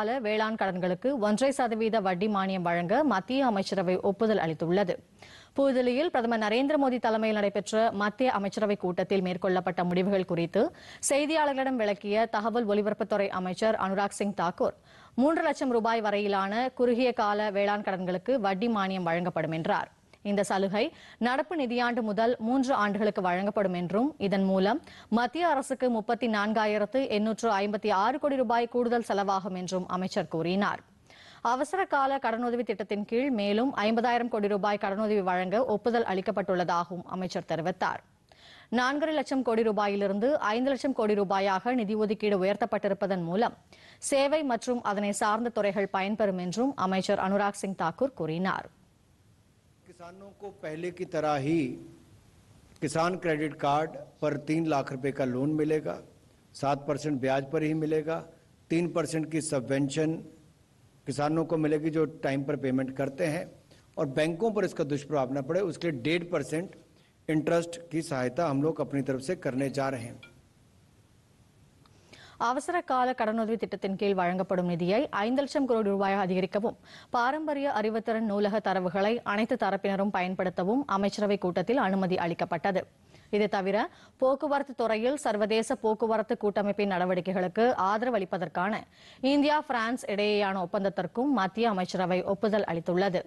பல வேளாண் கடன்களுக்கு ஒன்றை சதவீத வட்டி மானியம் வழங்க மத்திய அமைச்சரவை ஒப்புதல் அளித்துள்ளது புதுதில்லியில் பிரதமர் நரேந்திர மோடி தலைமையில் நடைபெற்ற மத்திய அமைச்சரவை கூட்டத்தில் மேற்கொள்ளப்பட்ட முடிவுகள் குறித்து செய்தியாளர்களிடம் விளக்கிய தகவல் ஒலிபரப்புத்துறை அமைச்சர் அனுராக் சிங் தாக்கூர் மூன்று லட்சம் ரூபாய் வரையிலான குறுகிய கால வேளாண் கடன்களுக்கு வட்டி மானியம் வழங்கப்படும் என்றாா் இந்த சலுகை நடப்பு நிதியாண்டு முதல் மூன்று ஆண்டுகளுக்கு வழங்கப்படும் என்றும் இதன் மூலம் மத்திய அரசுக்கு முப்பத்தி நான்காயிரத்து எண்ணூற்று ஐம்பத்தி ஆறு கோடி ரூபாய் கூடுதல் செலவாகும் என்றும் அமைச்சர் கூறினார் அவசர கால கடனுதவி திட்டத்தின் கீழ் மேலும் ஐம்பதாயிரம் கோடி ரூபாய் கடனுதவி வழங்க ஒப்புதல் அளிக்கப்பட்டுள்ளதாகவும் அமைச்சர் தெரிவித்தார் நான்கரை லட்சம் கோடி ரூபாயிலிருந்து ஐந்து லட்சம் கோடி ரூபாயாக நிதி ஒதுக்கீடு உயர்த்தப்பட்டிருப்பதன் மூலம் சேவை மற்றும் அதனை சார்ந்த துறைகள் பயன்பெறும் என்றும் அமைச்சர் அனுராக் சிங் தாக்கூர் கூறினாா் किसानों को पहले की तरह ही किसान क्रेडिट कार्ड पर तीन लाख रुपए का लोन मिलेगा सात परसेंट ब्याज पर ही मिलेगा तीन परसेंट की सबवेंशन किसानों को मिलेगी जो टाइम पर पेमेंट करते हैं और बैंकों पर इसका दुष्प्रभाव न पड़े उसके लिए डेढ़ परसेंट इंटरेस्ट की सहायता हम लोग अपनी तरफ से करने जा रहे हैं அவசர கால கடனுதவி திட்டத்தின் கீழ் வழங்கப்படும் நிதியை ஐந்து லட்சம் கோடி ரூபாய் அதிகரிக்கவும் பாரம்பரிய அறிவுத்திறன் நூலக தரவுகளை அனைத்து தரப்பினரும் பயன்படுத்தவும் அமைச்சரவை கூட்டத்தில் அனுமதி அளிக்கப்பட்டது இது தவிர போக்குவரத்து துறையில் சர்வதேச போக்குவரத்து கூட்டமைப்பின் நடவடிக்கைகளுக்கு ஆதரவு அளிப்பதற்கான இந்தியா பிரான்ஸ் இடையேயான ஒப்பந்தத்திற்கும் மத்திய அமைச்சரவை ஒப்புதல் அளித்துள்ளது